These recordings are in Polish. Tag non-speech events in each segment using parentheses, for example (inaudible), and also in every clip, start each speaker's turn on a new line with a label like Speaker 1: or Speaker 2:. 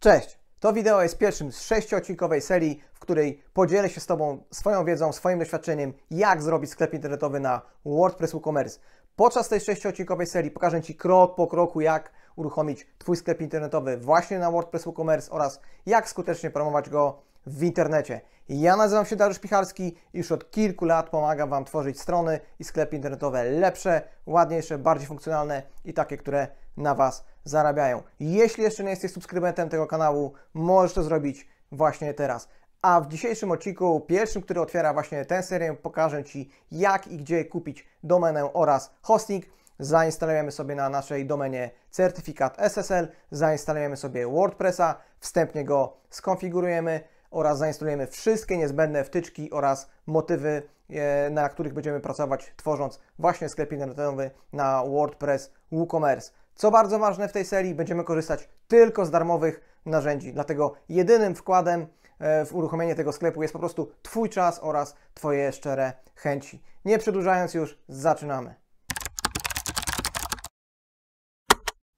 Speaker 1: Cześć! To wideo jest pierwszym z sześciodcinkowej serii, w której podzielę się z Tobą swoją wiedzą, swoim doświadczeniem, jak zrobić sklep internetowy na WordPress WooCommerce. Podczas tej sześciodcinkowej serii pokażę Ci krok po kroku, jak uruchomić Twój sklep internetowy właśnie na WordPress WooCommerce oraz jak skutecznie promować go w internecie. Ja nazywam się Dariusz Picharski i już od kilku lat pomagam Wam tworzyć strony i sklepy internetowe lepsze, ładniejsze, bardziej funkcjonalne i takie, które na Was zarabiają. Jeśli jeszcze nie jesteś subskrybentem tego kanału, możesz to zrobić właśnie teraz. A w dzisiejszym odcinku, pierwszym, który otwiera właśnie tę serię, pokażę Ci jak i gdzie kupić domenę oraz hosting. Zainstalujemy sobie na naszej domenie certyfikat SSL, zainstalujemy sobie WordPressa, wstępnie go skonfigurujemy oraz zainstalujemy wszystkie niezbędne wtyczki oraz motywy, e, na których będziemy pracować, tworząc właśnie sklep internetowy na WordPress WooCommerce. Co bardzo ważne w tej serii, będziemy korzystać tylko z darmowych narzędzi. Dlatego jedynym wkładem e, w uruchomienie tego sklepu jest po prostu Twój czas oraz Twoje szczere chęci. Nie przedłużając już, zaczynamy.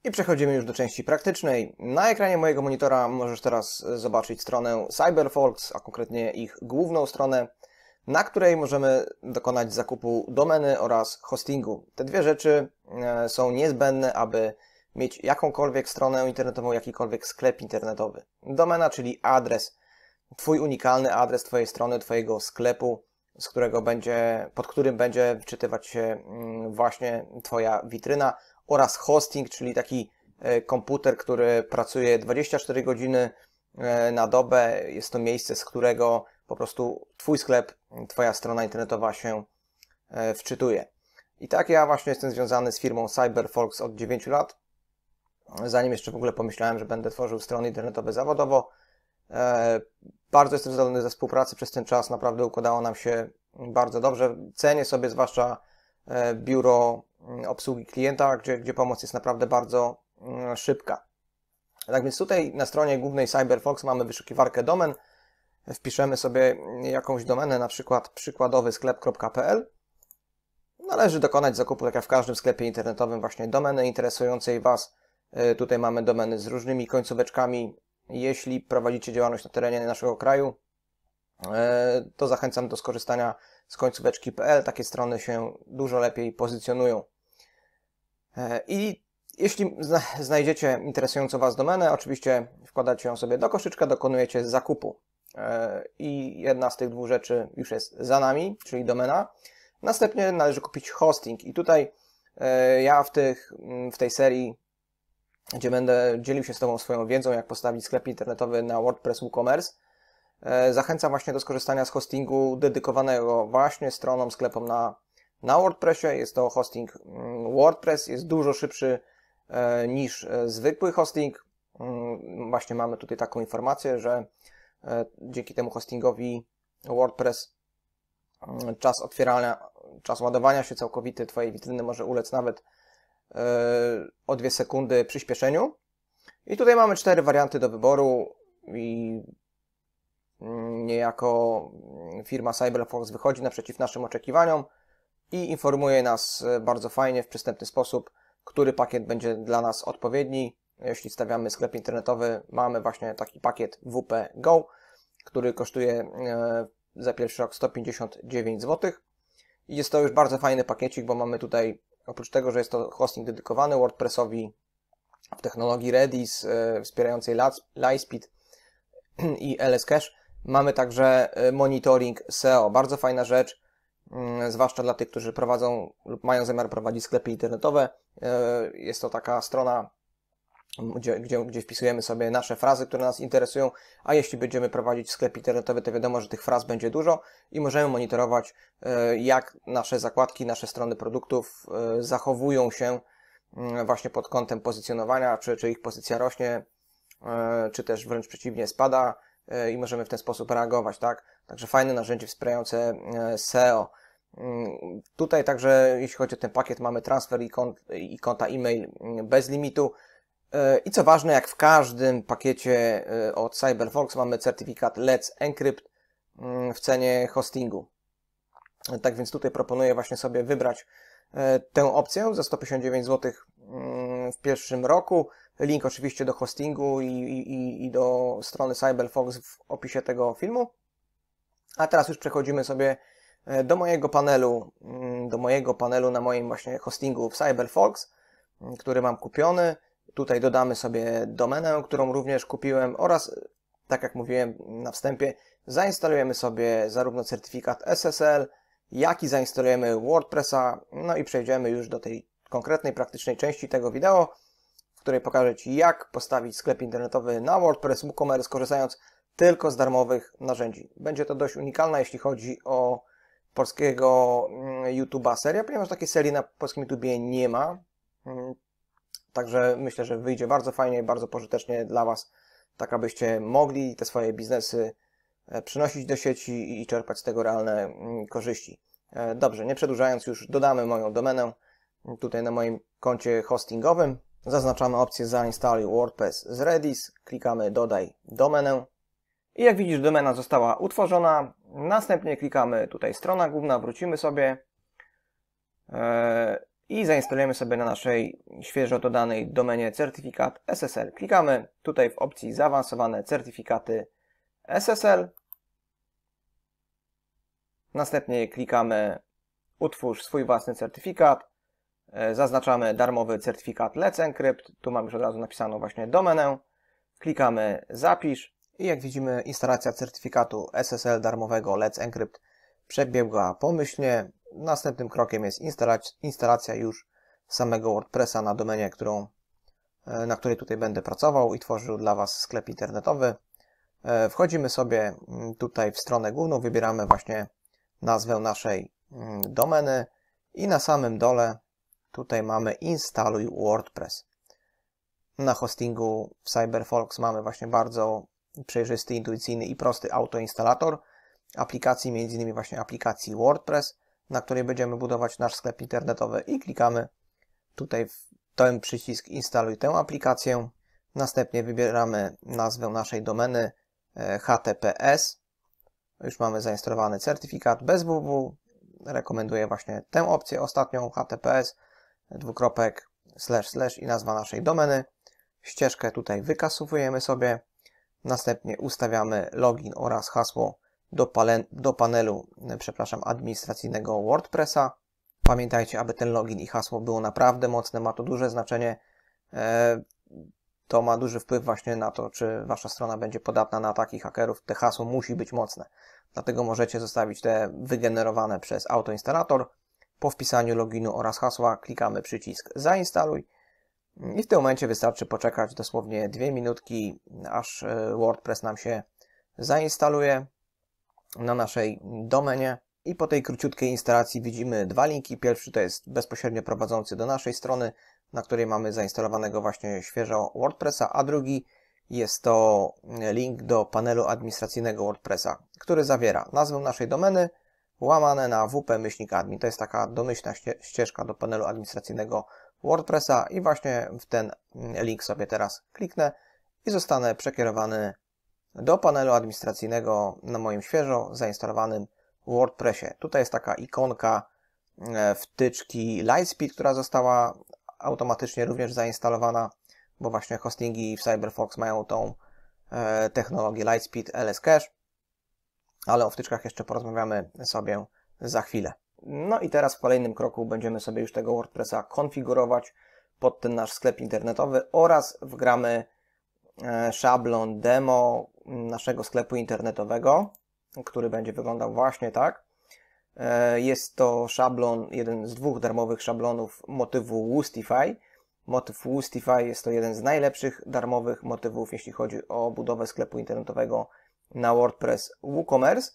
Speaker 1: I przechodzimy już do części praktycznej. Na ekranie mojego monitora możesz teraz zobaczyć stronę CyberFolks, a konkretnie ich główną stronę na której możemy dokonać zakupu domeny oraz hostingu. Te dwie rzeczy e, są niezbędne, aby mieć jakąkolwiek stronę internetową, jakikolwiek sklep internetowy. Domena, czyli adres, Twój unikalny adres Twojej strony, Twojego sklepu, z którego będzie, pod którym będzie wczytywać się mm, właśnie Twoja witryna oraz hosting, czyli taki e, komputer, który pracuje 24 godziny e, na dobę. Jest to miejsce, z którego po prostu Twój sklep, Twoja strona internetowa się e, wczytuje. I tak ja właśnie jestem związany z firmą CyberFolks od 9 lat. Zanim jeszcze w ogóle pomyślałem, że będę tworzył strony internetowe zawodowo, e, bardzo jestem zadowolony ze współpracy przez ten czas. Naprawdę układało nam się bardzo dobrze. Cenię sobie zwłaszcza e, biuro obsługi klienta, gdzie, gdzie pomoc jest naprawdę bardzo szybka. Tak więc tutaj na stronie głównej CyberFox mamy wyszukiwarkę domen, wpiszemy sobie jakąś domenę, na przykład przykładowy sklep.pl, należy dokonać zakupu, tak jak w każdym sklepie internetowym, właśnie domeny interesującej Was. Y, tutaj mamy domeny z różnymi końcóweczkami. Jeśli prowadzicie działalność na terenie naszego kraju, y, to zachęcam do skorzystania z końcóweczki.pl. Takie strony się dużo lepiej pozycjonują. Y, I jeśli znajdziecie interesującą Was domenę, oczywiście wkładacie ją sobie do koszyczka, dokonujecie zakupu. E, i jedna z tych dwóch rzeczy już jest za nami, czyli domena. Następnie należy kupić hosting i tutaj e, ja w, tych, mm, w tej serii, gdzie będę dzielił się z Tobą swoją wiedzą, jak postawić sklep internetowy na WordPress WooCommerce, e, zachęcam właśnie do skorzystania z hostingu dedykowanego właśnie stronom, sklepom na, na WordPressie. Jest to hosting mm, WordPress, jest dużo szybszy niż zwykły hosting. Mm, właśnie mamy tutaj taką informację, że E, dzięki temu hostingowi WordPress mm, czas otwierania, czas ładowania się całkowity Twojej witryny może ulec nawet e, o dwie sekundy przyspieszeniu. I tutaj mamy cztery warianty do wyboru i mm, niejako mm, firma Cyberfox wychodzi naprzeciw naszym oczekiwaniom i informuje nas e, bardzo fajnie, w przystępny sposób, który pakiet będzie dla nas odpowiedni jeśli stawiamy sklep internetowy, mamy właśnie taki pakiet WP Go, który kosztuje e, za pierwszy rok 159 zł. I jest to już bardzo fajny pakiecik, bo mamy tutaj, oprócz tego, że jest to hosting dedykowany WordPressowi w technologii Redis e, wspierającej Lightspeed (clears throat) i LS Cache, mamy także e, monitoring SEO. Bardzo fajna rzecz, mm, zwłaszcza dla tych, którzy prowadzą lub mają zamiar prowadzić sklepy internetowe. Jest to taka strona gdzie, gdzie, gdzie wpisujemy sobie nasze frazy, które nas interesują, a jeśli będziemy prowadzić sklep internetowy, to wiadomo, że tych fraz będzie dużo i możemy monitorować, e, jak nasze zakładki, nasze strony produktów e, zachowują się mm, właśnie pod kątem pozycjonowania, czy, czy ich pozycja rośnie, e, czy też wręcz przeciwnie spada i możemy w ten sposób reagować, tak? Także fajne narzędzie wspierające SEO. Mm, tutaj także, jeśli chodzi o ten pakiet, mamy transfer i, kont i konta e-mail mm, bez limitu. E, I co ważne, jak w każdym pakiecie e, od CyberFox mamy certyfikat Let's Encrypt mm, w cenie hostingu. E, tak więc tutaj proponuję właśnie sobie wybrać tę opcję za 159 zł mm, w pierwszym roku. Link oczywiście do hostingu i, i, i do strony CyberFox w opisie tego filmu. A teraz już przechodzimy sobie do mojego panelu, mm, do mojego panelu na moim właśnie hostingu w CyberFox, który mam kupiony. Tutaj dodamy sobie domenę, którą również kupiłem oraz, tak jak mówiłem na wstępie, zainstalujemy sobie zarówno certyfikat SSL, jak i zainstalujemy WordPressa, no i przejdziemy już do tej konkretnej, praktycznej części tego wideo, w której pokażę Ci, jak postawić sklep internetowy na WordPress WooCommerce, korzystając tylko z darmowych narzędzi. Będzie to dość unikalna, jeśli chodzi o polskiego mm, YouTube'a seria, ponieważ takiej serii na polskim YouTubie nie ma. Mm, Także myślę, że wyjdzie bardzo fajnie, i bardzo pożytecznie dla Was, tak abyście mogli te swoje biznesy e, przynosić do sieci i czerpać z tego realne mm, korzyści. E, dobrze, nie przedłużając już, dodamy moją domenę tutaj na moim koncie hostingowym. Zaznaczamy opcję zainstaluj WordPress z Redis, klikamy dodaj domenę. I jak widzisz domena została utworzona, następnie klikamy tutaj strona główna, wrócimy sobie. Eee i zainstalujemy sobie na naszej świeżo dodanej domenie certyfikat SSL. Klikamy tutaj w opcji zaawansowane certyfikaty SSL. Następnie klikamy utwórz swój własny certyfikat. E, zaznaczamy darmowy certyfikat Let's Encrypt. Tu mam już od razu napisaną właśnie domenę. Klikamy zapisz i jak widzimy instalacja certyfikatu SSL darmowego Let's Encrypt przebiegła pomyślnie. Następnym krokiem jest instalacja już samego WordPressa na domenie, którą, e, na której tutaj będę pracował i tworzył dla Was sklep internetowy. E, wchodzimy sobie mm, tutaj w stronę główną, wybieramy właśnie nazwę naszej mm, domeny i na samym dole tutaj mamy instaluj WordPress. Na hostingu w CyberFolks mamy właśnie bardzo przejrzysty, intuicyjny i prosty autoinstalator aplikacji, między innymi właśnie aplikacji WordPress na której będziemy budować nasz sklep internetowy i klikamy tutaj w ten przycisk instaluj tę aplikację. Następnie wybieramy nazwę naszej domeny e, HTTPS. Już mamy zainstalowany certyfikat bez www. Rekomenduję właśnie tę opcję ostatnią HTTPS dwukropek slash slash i nazwa naszej domeny. Ścieżkę tutaj wykasowujemy sobie. Następnie ustawiamy login oraz hasło do, do panelu e, przepraszam, administracyjnego WordPressa. Pamiętajcie, aby ten login i hasło było naprawdę mocne, ma to duże znaczenie. E, to ma duży wpływ właśnie na to, czy wasza strona będzie podatna na ataki hakerów. Te hasło musi być mocne. Dlatego możecie zostawić te wygenerowane przez autoinstalator. Po wpisaniu loginu oraz hasła klikamy przycisk zainstaluj i w tym momencie wystarczy poczekać dosłownie dwie minutki, aż e, WordPress nam się zainstaluje na naszej domenie. I po tej króciutkiej instalacji widzimy dwa linki. Pierwszy to jest bezpośrednio prowadzący do naszej strony, na której mamy zainstalowanego właśnie świeżo WordPressa, a drugi jest to link do panelu administracyjnego WordPressa, który zawiera nazwę naszej domeny, łamane na wp-admin. To jest taka domyślna ścieżka do panelu administracyjnego WordPressa i właśnie w ten link sobie teraz kliknę i zostanę przekierowany do panelu administracyjnego na moim świeżo zainstalowanym WordPressie. Tutaj jest taka ikonka e, wtyczki Lightspeed, która została automatycznie również zainstalowana, bo właśnie hostingi w CyberFox mają tą e, technologię Lightspeed LS Cache, ale o wtyczkach jeszcze porozmawiamy sobie za chwilę. No i teraz w kolejnym kroku będziemy sobie już tego WordPressa konfigurować pod ten nasz sklep internetowy oraz wgramy e, szablon demo, naszego sklepu internetowego, który będzie wyglądał właśnie tak. E, jest to szablon, jeden z dwóch darmowych szablonów motywu Woostify. Motyw Woostify jest to jeden z najlepszych darmowych motywów, jeśli chodzi o budowę sklepu internetowego na WordPress WooCommerce.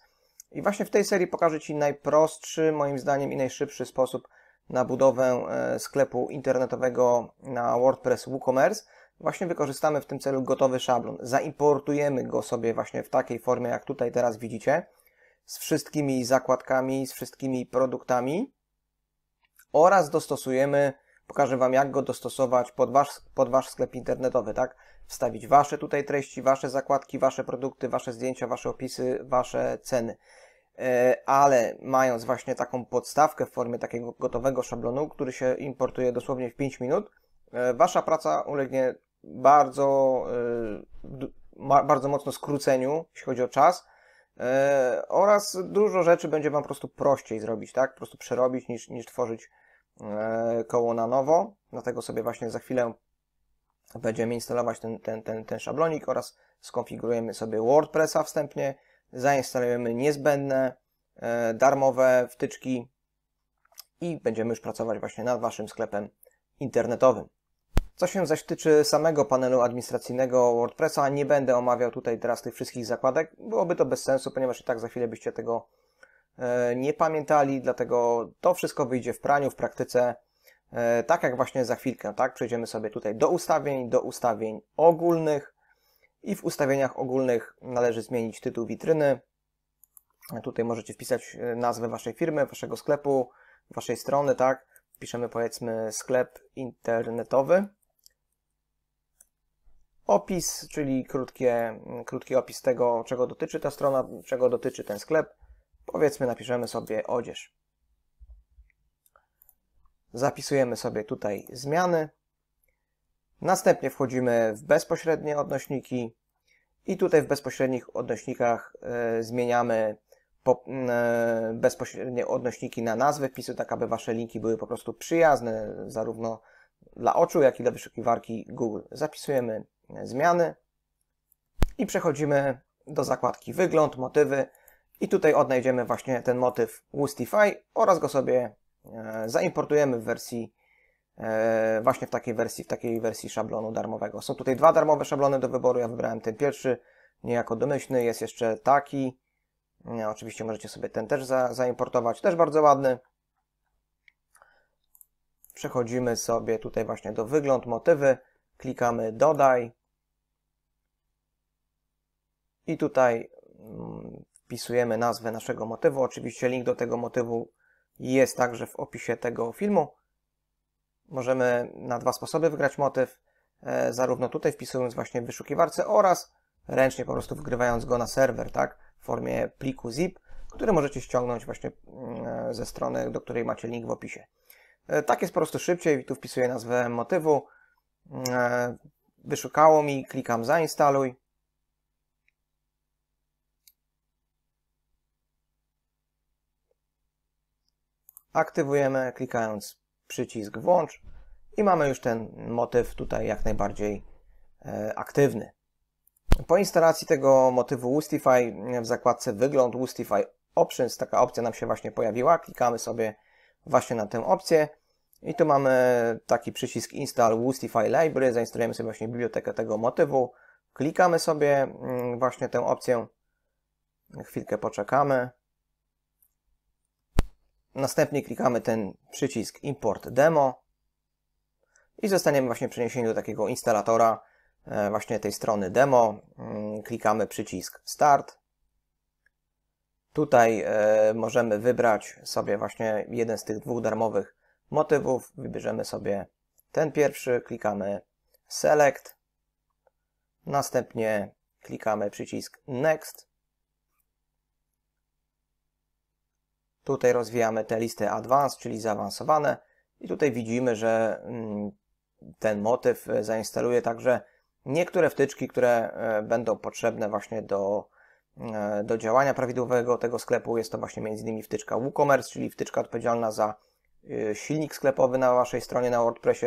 Speaker 1: I właśnie w tej serii pokażę Ci najprostszy, moim zdaniem, i najszybszy sposób na budowę e, sklepu internetowego na WordPress WooCommerce. Właśnie wykorzystamy w tym celu gotowy szablon. Zaimportujemy go sobie właśnie w takiej formie, jak tutaj teraz widzicie, z wszystkimi zakładkami, z wszystkimi produktami oraz dostosujemy, pokażę Wam jak go dostosować pod Wasz, pod wasz sklep internetowy, tak? Wstawić Wasze tutaj treści, Wasze zakładki, Wasze produkty, Wasze zdjęcia, Wasze opisy, Wasze ceny e, ale mając właśnie taką podstawkę w formie takiego gotowego szablonu, który się importuje dosłownie w 5 minut, e, Wasza praca ulegnie bardzo, y, bardzo mocno skróceniu, jeśli chodzi o czas. Y, oraz dużo rzeczy będzie Wam po prostu prościej zrobić, tak? Po prostu przerobić niż, niż tworzyć y, koło na nowo. Dlatego sobie właśnie za chwilę będziemy instalować ten, ten, ten, ten szablonik oraz skonfigurujemy sobie WordPressa wstępnie, zainstalujemy niezbędne, darmowe wtyczki i będziemy już pracować właśnie nad Waszym sklepem internetowym. Co się zaś tyczy samego panelu administracyjnego WordPressa, nie będę omawiał tutaj teraz tych wszystkich zakładek. Byłoby to bez sensu, ponieważ i tak za chwilę byście tego e, nie pamiętali, dlatego to wszystko wyjdzie w praniu, w praktyce, e, tak jak właśnie za chwilkę, tak? Przejdziemy sobie tutaj do ustawień, do ustawień ogólnych i w ustawieniach ogólnych należy zmienić tytuł witryny. Tutaj możecie wpisać e, nazwę waszej firmy, waszego sklepu, waszej strony, tak? Wpiszemy powiedzmy sklep internetowy opis, czyli krótkie, krótki opis tego, czego dotyczy ta strona, czego dotyczy ten sklep. Powiedzmy, napiszemy sobie odzież. Zapisujemy sobie tutaj zmiany. Następnie wchodzimy w bezpośrednie odnośniki i tutaj w bezpośrednich odnośnikach e, zmieniamy po, e, bezpośrednie odnośniki na nazwę wpisu, tak aby Wasze linki były po prostu przyjazne zarówno dla oczu, jak i dla wyszukiwarki Google. Zapisujemy zmiany i przechodzimy do zakładki wygląd, motywy i tutaj odnajdziemy właśnie ten motyw Woostify oraz go sobie e, zaimportujemy w wersji e, właśnie w takiej wersji, w takiej wersji szablonu darmowego. Są tutaj dwa darmowe szablony do wyboru, ja wybrałem ten pierwszy, niejako domyślny, jest jeszcze taki, oczywiście możecie sobie ten też za, zaimportować, też bardzo ładny. Przechodzimy sobie tutaj właśnie do wygląd, motywy, klikamy dodaj, i tutaj mm, wpisujemy nazwę naszego motywu. Oczywiście link do tego motywu jest także w opisie tego filmu. Możemy na dwa sposoby wygrać motyw, e, zarówno tutaj wpisując właśnie w wyszukiwarce oraz ręcznie po prostu wgrywając go na serwer, tak, w formie pliku zip, który możecie ściągnąć właśnie mm, ze strony, do której macie link w opisie. E, tak jest po prostu szybciej, tu wpisuję nazwę motywu, e, wyszukało mi, klikam zainstaluj, aktywujemy klikając przycisk włącz i mamy już ten motyw tutaj jak najbardziej e, aktywny. Po instalacji tego motywu Woostify w zakładce wygląd Woostify Options, taka opcja nam się właśnie pojawiła, klikamy sobie właśnie na tę opcję i tu mamy taki przycisk Install Woostify Library, zainstalujemy sobie właśnie bibliotekę tego motywu, klikamy sobie mm, właśnie tę opcję, chwilkę poczekamy, Następnie klikamy ten przycisk Import Demo i zostaniemy właśnie przeniesieni do takiego instalatora e, właśnie tej strony demo. Mm, klikamy przycisk Start. Tutaj e, możemy wybrać sobie właśnie jeden z tych dwóch darmowych motywów. Wybierzemy sobie ten pierwszy, klikamy Select. Następnie klikamy przycisk Next. Tutaj rozwijamy te listy advanced, czyli zaawansowane i tutaj widzimy, że mm, ten motyw e, zainstaluje także niektóre wtyczki, które e, będą potrzebne właśnie do, e, do działania prawidłowego tego sklepu. Jest to właśnie m.in. wtyczka WooCommerce, czyli wtyczka odpowiedzialna za silnik sklepowy na Waszej stronie na WordPressie,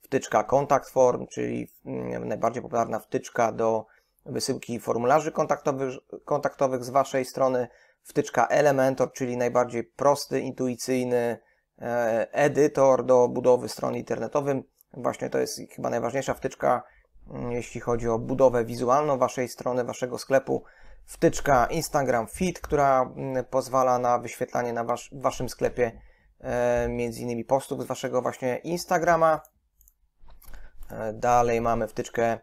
Speaker 1: wtyczka Contact Form, czyli mm, najbardziej popularna wtyczka do wysyłki formularzy kontaktowych, kontaktowych z Waszej strony, wtyczka Elementor, czyli najbardziej prosty, intuicyjny e, edytor do budowy stron internetowych. Właśnie to jest chyba najważniejsza wtyczka, mm, jeśli chodzi o budowę wizualną waszej strony, waszego sklepu. Wtyczka Instagram Feed, która mm, pozwala na wyświetlanie na waszym sklepie e, między innymi postów z waszego właśnie Instagrama. E, dalej mamy wtyczkę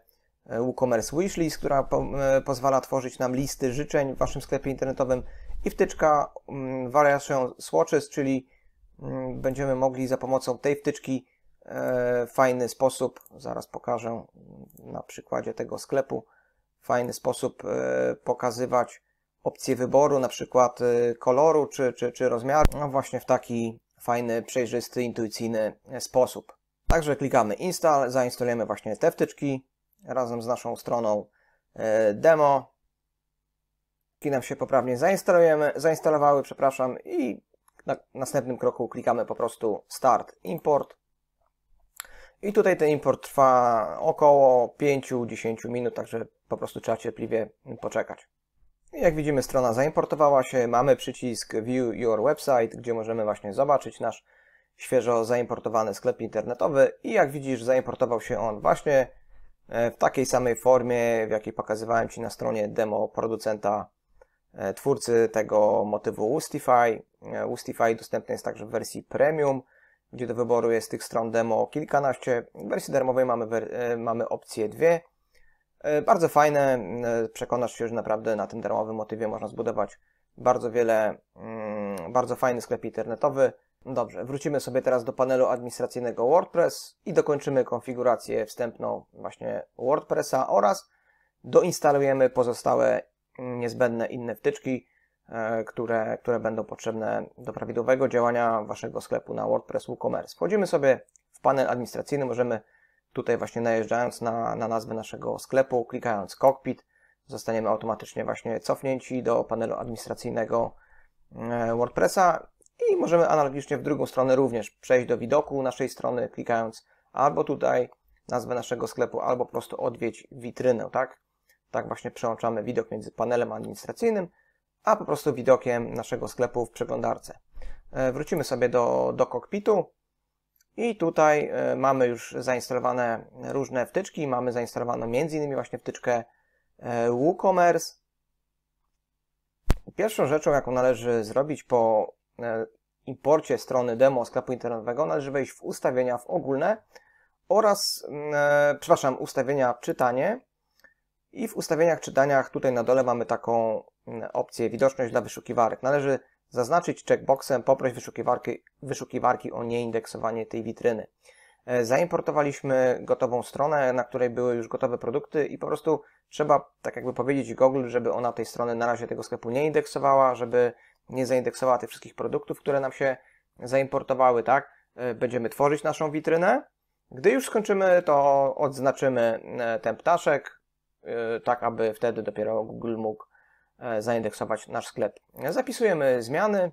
Speaker 1: WooCommerce Wishlist, która po, pozwala tworzyć nam listy życzeń w waszym sklepie internetowym i wtyczka Variation mm, Swatches, czyli mm, będziemy mogli za pomocą tej wtyczki w e, fajny sposób, zaraz pokażę mm, na przykładzie tego sklepu, fajny sposób e, pokazywać opcje wyboru, na przykład e, koloru czy, czy, czy rozmiaru, no właśnie w taki fajny, przejrzysty, intuicyjny sposób. Także klikamy install, zainstalujemy właśnie te wtyczki razem z naszą stroną demo pliki nam się poprawnie zainstalujemy, zainstalowały, przepraszam, i na następnym kroku klikamy po prostu Start Import. I tutaj ten import trwa około 5-10 minut, także po prostu trzeba cierpliwie poczekać. Jak widzimy strona zaimportowała się, mamy przycisk View Your Website, gdzie możemy właśnie zobaczyć nasz świeżo zaimportowany sklep internetowy i jak widzisz zaimportował się on właśnie e, w takiej samej formie, w jakiej pokazywałem Ci na stronie demo producenta E, twórcy tego motywu Ustify. E, Ustify dostępny jest także w wersji premium, gdzie do wyboru jest tych stron demo kilkanaście. W wersji darmowej mamy, e, mamy opcje dwie. Bardzo fajne, przekonasz się, że naprawdę na tym darmowym motywie można zbudować bardzo wiele, mm, bardzo fajny sklep internetowy. Dobrze, wrócimy sobie teraz do panelu administracyjnego WordPress i dokończymy konfigurację wstępną właśnie WordPressa oraz doinstalujemy pozostałe niezbędne inne wtyczki, e, które, które będą potrzebne do prawidłowego działania Waszego sklepu na WordPress WooCommerce. Wchodzimy sobie w panel administracyjny, możemy tutaj właśnie najeżdżając na, na nazwę naszego sklepu, klikając Cockpit, zostaniemy automatycznie właśnie cofnięci do panelu administracyjnego e, WordPressa i możemy analogicznie w drugą stronę również przejść do widoku naszej strony, klikając albo tutaj nazwę naszego sklepu, albo po prostu odwiedź witrynę, tak? Tak właśnie przełączamy widok między panelem administracyjnym, a po prostu widokiem naszego sklepu w przeglądarce. E, wrócimy sobie do, do kokpitu i tutaj e, mamy już zainstalowane różne wtyczki. Mamy zainstalowaną m.in. właśnie wtyczkę e, WooCommerce. Pierwszą rzeczą, jaką należy zrobić po imporcie strony demo sklepu internetowego, należy wejść w ustawienia w ogólne oraz, mm, przepraszam, ustawienia czytanie i w ustawieniach czytaniach tutaj na dole mamy taką mm, opcję widoczność dla wyszukiwarek. Należy zaznaczyć checkboxem poprosić wyszukiwarki, wyszukiwarki o nieindeksowanie tej witryny. E, zaimportowaliśmy gotową stronę, na której były już gotowe produkty i po prostu trzeba tak jakby powiedzieć Google, żeby ona tej strony na razie tego sklepu nie indeksowała, żeby nie zaindeksowała tych wszystkich produktów, które nam się zaimportowały, tak? E, będziemy tworzyć naszą witrynę. Gdy już skończymy, to odznaczymy e, ten ptaszek, Y, tak aby wtedy dopiero Google mógł e, zaindeksować nasz sklep. Zapisujemy zmiany.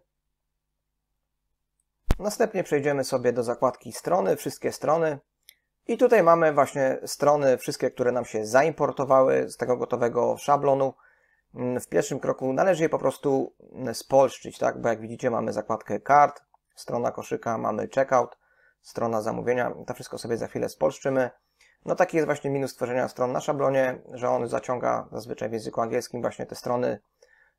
Speaker 1: Następnie przejdziemy sobie do zakładki strony, wszystkie strony. I tutaj mamy właśnie strony, wszystkie, które nam się zaimportowały z tego gotowego szablonu. Mm, w pierwszym kroku należy je po prostu mm, spolszczyć, tak? bo jak widzicie mamy zakładkę kart, strona koszyka, mamy checkout, strona zamówienia. To wszystko sobie za chwilę spolszczymy. No taki jest właśnie minus tworzenia stron na szablonie, że on zaciąga zazwyczaj w języku angielskim właśnie te strony,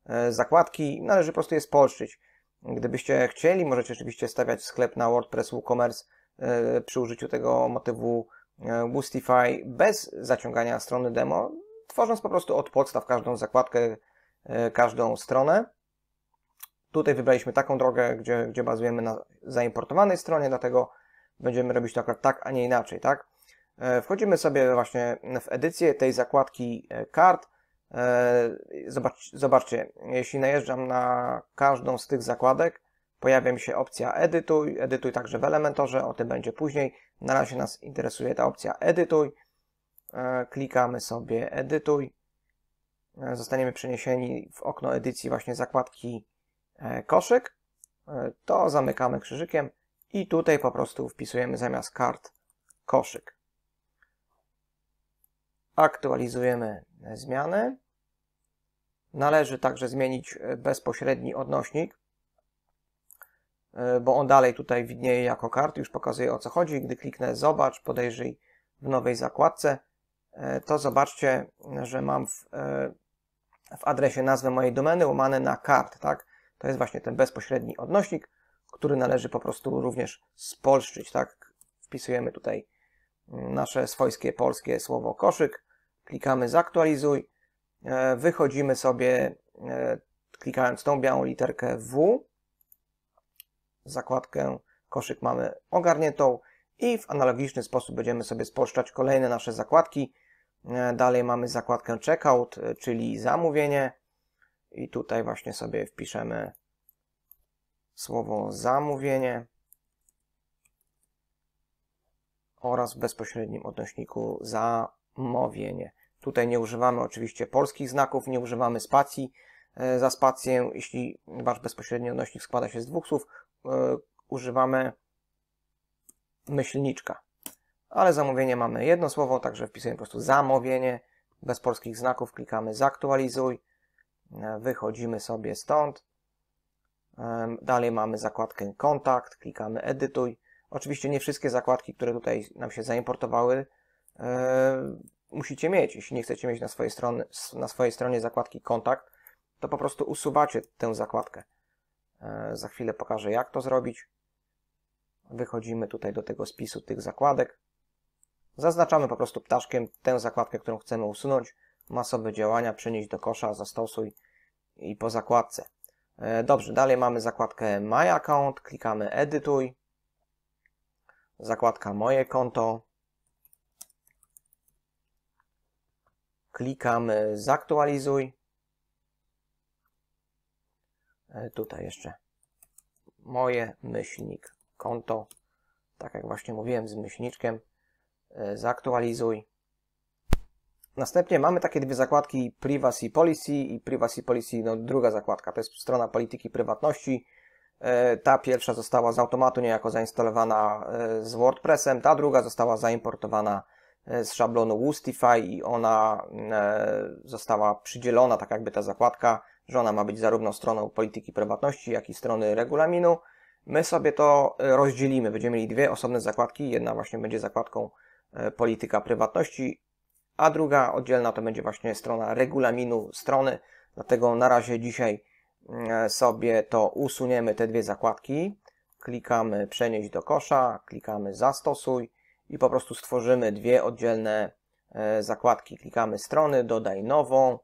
Speaker 1: e, zakładki. Należy po prostu je spolszczyć. Gdybyście chcieli, możecie oczywiście stawiać sklep na WordPress WooCommerce e, przy użyciu tego motywu Boostify e, bez zaciągania strony demo, tworząc po prostu od podstaw każdą zakładkę, każdą stronę. Tutaj wybraliśmy taką drogę, gdzie, gdzie bazujemy na zaimportowanej stronie, dlatego będziemy robić to akurat tak, a nie inaczej, tak? E, wchodzimy sobie właśnie w edycję tej zakładki e, kart. E, zobacz, zobaczcie, jeśli najeżdżam na każdą z tych zakładek, pojawia mi się opcja edytuj, edytuj także w Elementorze, o tym będzie później. Na razie nas interesuje ta opcja edytuj. Klikamy sobie edytuj. Zostaniemy przeniesieni w okno edycji właśnie zakładki koszyk. To zamykamy krzyżykiem i tutaj po prostu wpisujemy zamiast kart koszyk aktualizujemy zmiany. Należy także zmienić e, bezpośredni odnośnik, e, bo on dalej tutaj widnieje jako kart, już pokazuje o co chodzi. Gdy kliknę zobacz, podejrzyj w nowej zakładce, e, to zobaczcie, że mam w, w adresie nazwę mojej domeny łamane na kart, tak? To jest właśnie ten bezpośredni odnośnik, który należy po prostu również spolszczyć, tak? Wpisujemy tutaj mm, nasze swojskie polskie słowo koszyk, klikamy zaktualizuj, e, wychodzimy sobie e, klikając tą białą literkę W, zakładkę koszyk mamy ogarniętą i w analogiczny sposób będziemy sobie spolszczać kolejne nasze zakładki. E, dalej mamy zakładkę checkout, czyli zamówienie i tutaj właśnie sobie wpiszemy słowo zamówienie oraz w bezpośrednim odnośniku za mówienie. Tutaj nie używamy oczywiście polskich znaków, nie używamy spacji e, za spację. Jeśli wasz bezpośredni odnośnik składa się z dwóch słów, e, używamy myślniczka. Ale zamówienie mamy jedno słowo, także wpisujemy po prostu zamówienie bez polskich znaków, klikamy zaktualizuj, e, wychodzimy sobie stąd. Dalej mamy zakładkę kontakt, klikamy edytuj. Oczywiście nie wszystkie zakładki, które tutaj nam się zaimportowały, E, musicie mieć. Jeśli nie chcecie mieć na swojej, strony, na swojej stronie zakładki kontakt, to po prostu usuwacie tę zakładkę. E, za chwilę pokażę, jak to zrobić. Wychodzimy tutaj do tego spisu tych zakładek. Zaznaczamy po prostu ptaszkiem tę zakładkę, którą chcemy usunąć. Masowe działania, przenieść do kosza, zastosuj i po zakładce. E, dobrze, dalej mamy zakładkę My Account, klikamy Edytuj. Zakładka Moje konto, klikamy e, zaktualizuj. E, tutaj jeszcze moje myślnik konto. Tak jak właśnie mówiłem z myślniczkiem. E, zaktualizuj. Następnie mamy takie dwie zakładki Privacy Policy i Privacy Policy, no druga zakładka, to jest strona polityki prywatności. Ta pierwsza została z automatu niejako zainstalowana z WordPressem, ta druga została zaimportowana E, z szablonu Woostify i ona e, została przydzielona, tak jakby ta zakładka, że ona ma być zarówno stroną polityki prywatności, jak i strony regulaminu. My sobie to e, rozdzielimy. Będziemy mieli dwie osobne zakładki. Jedna właśnie będzie zakładką polityka prywatności, a druga oddzielna to będzie właśnie strona regulaminu strony. Dlatego na razie dzisiaj sobie to usuniemy, te dwie zakładki. Klikamy przenieść do kosza, klikamy zastosuj i po prostu stworzymy dwie oddzielne e, zakładki. Klikamy strony, dodaj nową.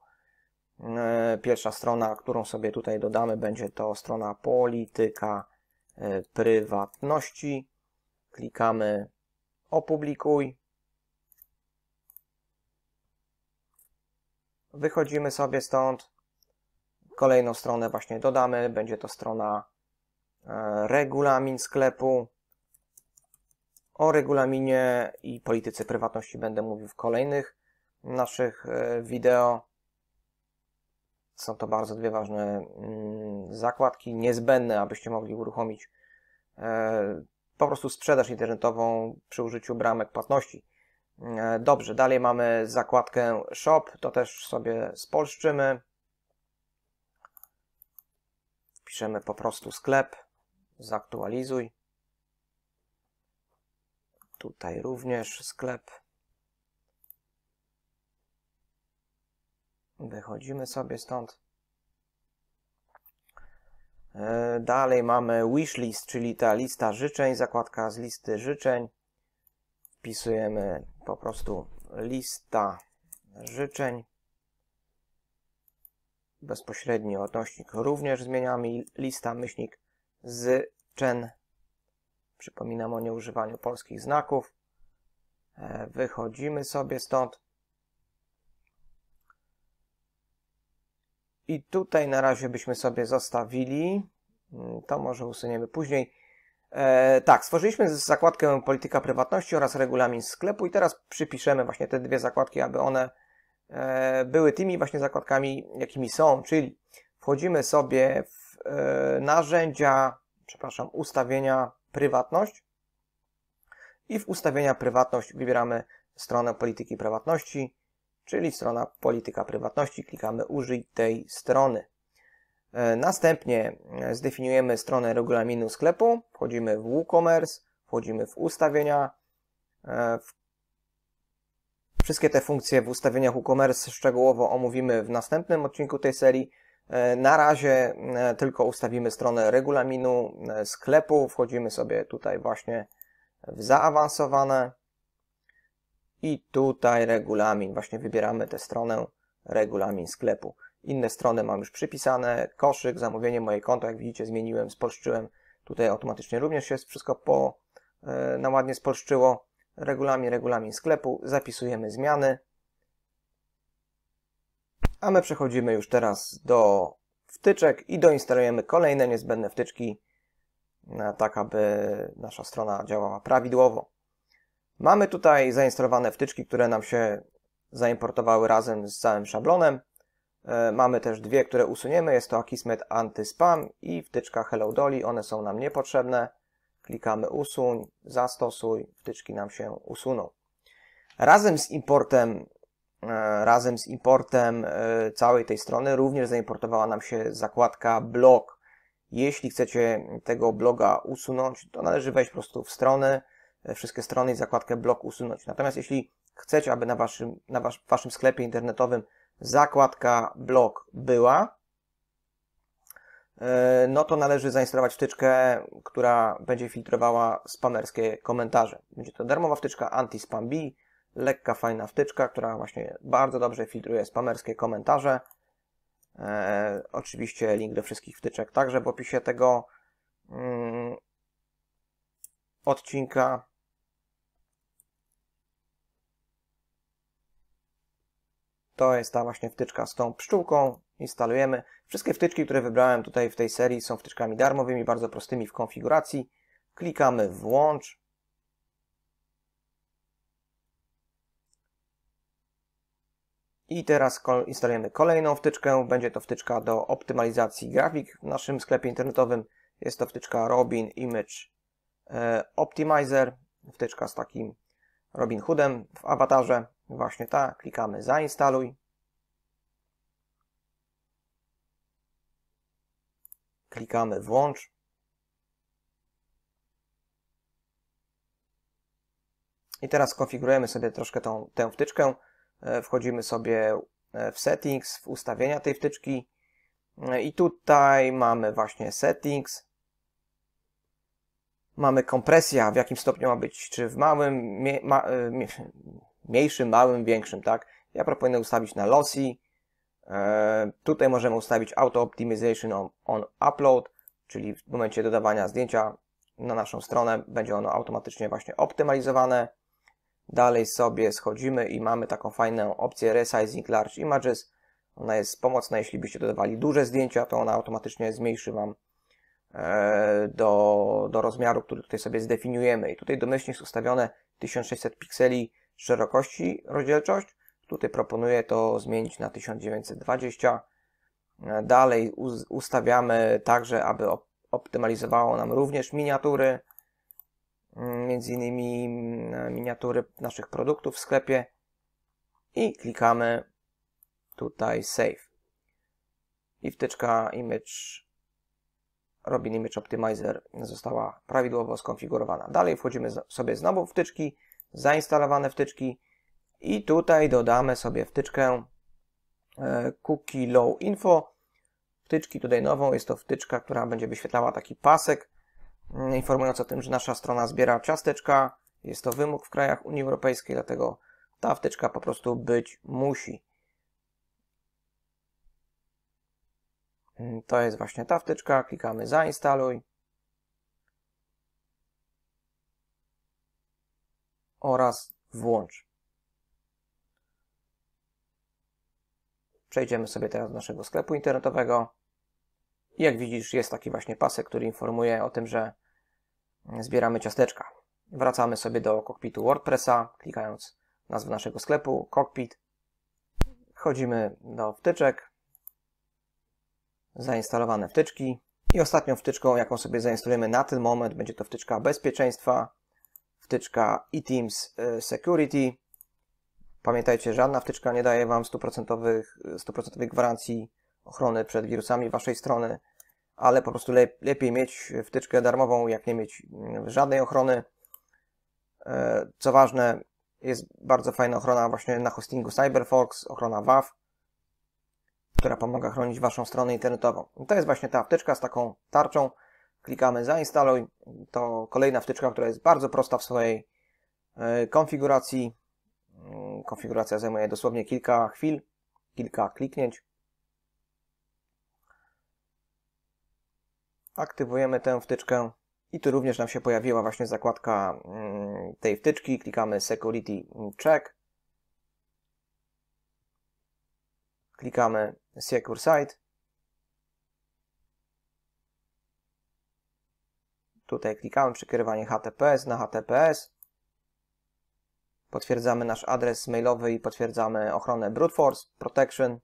Speaker 1: E, pierwsza strona, którą sobie tutaj dodamy, będzie to strona polityka e, prywatności. Klikamy opublikuj. Wychodzimy sobie stąd. Kolejną stronę właśnie dodamy. Będzie to strona regulamin sklepu. O regulaminie i polityce prywatności będę mówił w kolejnych naszych e, wideo. Są to bardzo dwie ważne mm, zakładki, niezbędne, abyście mogli uruchomić e, po prostu sprzedaż internetową przy użyciu bramek płatności. E, dobrze, dalej mamy zakładkę shop, to też sobie spolszczymy. Piszemy po prostu sklep, zaktualizuj. Tutaj również sklep. Wychodzimy sobie stąd. E, dalej mamy wishlist, czyli ta lista życzeń, zakładka z listy życzeń. Wpisujemy po prostu lista życzeń. Bezpośredni odnośnik również zmieniamy lista myślnik z Chen Przypominam o nieużywaniu polskich znaków. E, wychodzimy sobie stąd. I tutaj na razie byśmy sobie zostawili. Mm, to może usuniemy później. E, tak, stworzyliśmy zakładkę polityka prywatności oraz regulamin sklepu i teraz przypiszemy właśnie te dwie zakładki, aby one e, były tymi właśnie zakładkami, jakimi są, czyli wchodzimy sobie w e, narzędzia, przepraszam, ustawienia prywatność i w ustawienia prywatność wybieramy stronę polityki prywatności, czyli strona polityka prywatności, klikamy użyj tej strony. E, następnie e, zdefiniujemy stronę regulaminu sklepu, wchodzimy w WooCommerce, wchodzimy w ustawienia, e, Wszystkie te funkcje w ustawieniach WooCommerce szczegółowo omówimy w następnym odcinku tej serii. E, na razie e, tylko ustawimy stronę regulaminu e, sklepu, wchodzimy sobie tutaj właśnie w zaawansowane i tutaj regulamin, właśnie wybieramy tę stronę regulamin sklepu. Inne strony mam już przypisane, koszyk, zamówienie, moje konto, jak widzicie zmieniłem, spolszczyłem, tutaj automatycznie również się wszystko po, na ładnie spolszczyło. Regulamin, regulamin sklepu, zapisujemy zmiany. A my przechodzimy już teraz do wtyczek i doinstalujemy kolejne niezbędne wtyczki, tak aby nasza strona działała prawidłowo. Mamy tutaj zainstalowane wtyczki, które nam się zaimportowały razem z całym szablonem. E, mamy też dwie, które usuniemy. Jest to Akismet Anti-Spam i wtyczka Hello Dolly. One są nam niepotrzebne. Klikamy usuń, zastosuj. Wtyczki nam się usuną. Razem z importem E, razem z importem e, całej tej strony również zaimportowała nam się zakładka blog. Jeśli chcecie tego bloga usunąć, to należy wejść po prostu w stronę, e, wszystkie strony i zakładkę blog usunąć. Natomiast jeśli chcecie, aby na waszym, na waszym sklepie internetowym zakładka blog była, no to należy zainstalować wtyczkę, która będzie filtrowała spamerskie komentarze. Będzie to darmowa wtyczka anti-spam bee, lekka, fajna wtyczka, która właśnie bardzo dobrze filtruje spamerskie komentarze. E, oczywiście link do wszystkich wtyczek także w opisie tego mm, odcinka. To jest ta właśnie wtyczka z tą pszczółką. Instalujemy. Wszystkie wtyczki, które wybrałem tutaj w tej serii są wtyczkami darmowymi, bardzo prostymi w konfiguracji. Klikamy włącz. I teraz instalujemy kolejną wtyczkę. Będzie to wtyczka do optymalizacji grafik w naszym sklepie internetowym. Jest to wtyczka Robin Image e, Optimizer. Wtyczka z takim Robin Hoodem w awatarze. Właśnie ta. Klikamy zainstaluj. Klikamy włącz. I teraz konfigurujemy sobie troszkę tą, tę wtyczkę. E, wchodzimy sobie e, w settings, w ustawienia tej wtyczki e, i tutaj mamy właśnie settings. Mamy kompresja, w jakim stopniu ma być, czy w małym, mie, ma, mniejszym, małym, większym, tak? Ja proponuję ustawić na lossy. Tutaj możemy ustawić auto optimization on, on upload, czyli w momencie dodawania zdjęcia na naszą stronę będzie ono automatycznie właśnie optymalizowane. Dalej sobie schodzimy i mamy taką fajną opcję Resizing Large Images. Ona jest pomocna, jeśli byście dodawali duże zdjęcia, to ona automatycznie zmniejszy Wam e, do, do rozmiaru, który tutaj sobie zdefiniujemy. I tutaj domyślnie jest ustawione 1600 pikseli szerokości rozdzielczość. Tutaj proponuję to zmienić na 1920. E, dalej ustawiamy także, aby optymalizowało nam również miniatury. Mm, między innymi mm, miniatury naszych produktów w sklepie i klikamy tutaj save i wtyczka image Robin Image Optimizer została prawidłowo skonfigurowana. Dalej wchodzimy sobie znowu wtyczki, zainstalowane wtyczki i tutaj dodamy sobie wtyczkę e, cookie low info. Wtyczki tutaj nową, jest to wtyczka, która będzie wyświetlała taki pasek Mm, informując o tym, że nasza strona zbiera ciasteczka. Jest to wymóg w krajach Unii Europejskiej, dlatego ta wtyczka po prostu być musi. Mm, to jest właśnie ta wtyczka. Klikamy zainstaluj. Oraz włącz. Przejdziemy sobie teraz do naszego sklepu internetowego. I jak widzisz, jest taki właśnie pasek, który informuje o tym, że zbieramy ciasteczka. Wracamy sobie do kokpitu WordPressa, klikając nazwę naszego sklepu, kokpit. Wchodzimy do wtyczek, zainstalowane wtyczki. I ostatnią wtyczką, jaką sobie zainstalujemy na ten moment, będzie to wtyczka bezpieczeństwa, wtyczka eTeams e, Security. Pamiętajcie, żadna wtyczka nie daje Wam 100%, 100 gwarancji ochrony przed wirusami waszej strony, ale po prostu lepiej mieć wtyczkę darmową, jak nie mieć mm, żadnej ochrony. E, co ważne, jest bardzo fajna ochrona właśnie na hostingu CyberFox, ochrona WAF, która pomaga chronić Waszą stronę internetową. to jest właśnie ta wtyczka z taką tarczą. Klikamy zainstaluj. To kolejna wtyczka, która jest bardzo prosta w swojej e, konfiguracji. Mm, konfiguracja zajmuje dosłownie kilka chwil, kilka kliknięć. aktywujemy tę wtyczkę i tu również nam się pojawiła właśnie zakładka mm, tej wtyczki. Klikamy Security Check. Klikamy Secure Site. Tutaj klikamy przekierowanie HTTPS na HTTPS. Potwierdzamy nasz adres mailowy i potwierdzamy ochronę Brute Force Protection.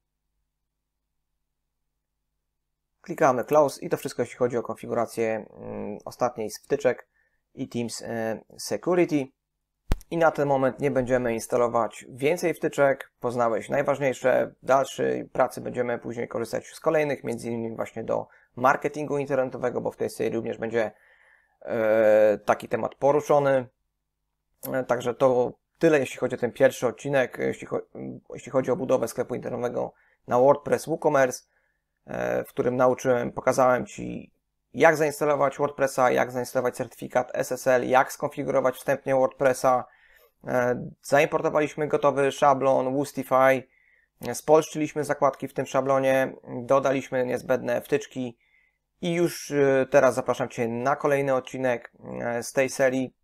Speaker 1: Klikamy Close i to wszystko jeśli chodzi o konfigurację mm, ostatniej z wtyczek i Teams e, Security. I na ten moment nie będziemy instalować więcej wtyczek, poznałeś najważniejsze, w dalszej pracy będziemy później korzystać z kolejnych, między innymi właśnie do marketingu internetowego, bo w tej serii również będzie e, taki temat poruszony. E, także to tyle, jeśli chodzi o ten pierwszy odcinek, jeśli, chodzi o budowę sklepu internetowego na WordPress WooCommerce. E, w którym nauczyłem, pokazałem Ci, jak zainstalować WordPressa, jak zainstalować certyfikat SSL, jak skonfigurować wstępnie WordPressa. E, zaimportowaliśmy gotowy szablon Woostify, e, spolszczyliśmy zakładki w tym szablonie, dodaliśmy niezbędne wtyczki i już teraz zapraszam Cię na kolejny odcinek z tej serii.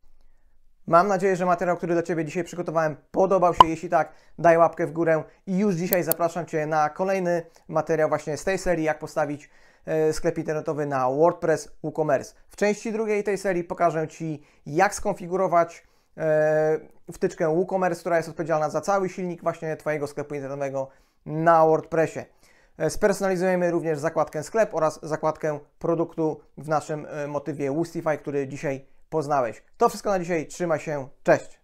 Speaker 1: Mam nadzieję, że materiał, który dla Ciebie dzisiaj przygotowałem, podobał się. Jeśli tak, daj łapkę w górę i już dzisiaj zapraszam Cię na kolejny materiał właśnie z tej serii, jak postawić e, sklep internetowy na WordPress WooCommerce. W części drugiej tej serii pokażę Ci, jak skonfigurować e, wtyczkę WooCommerce, która jest odpowiedzialna za cały silnik właśnie Twojego sklepu internetowego na WordPressie. E, spersonalizujemy również zakładkę sklep oraz zakładkę produktu w naszym motywie Woostify, który dzisiaj poznałeś. To wszystko na dzisiaj. Trzymaj się. Cześć!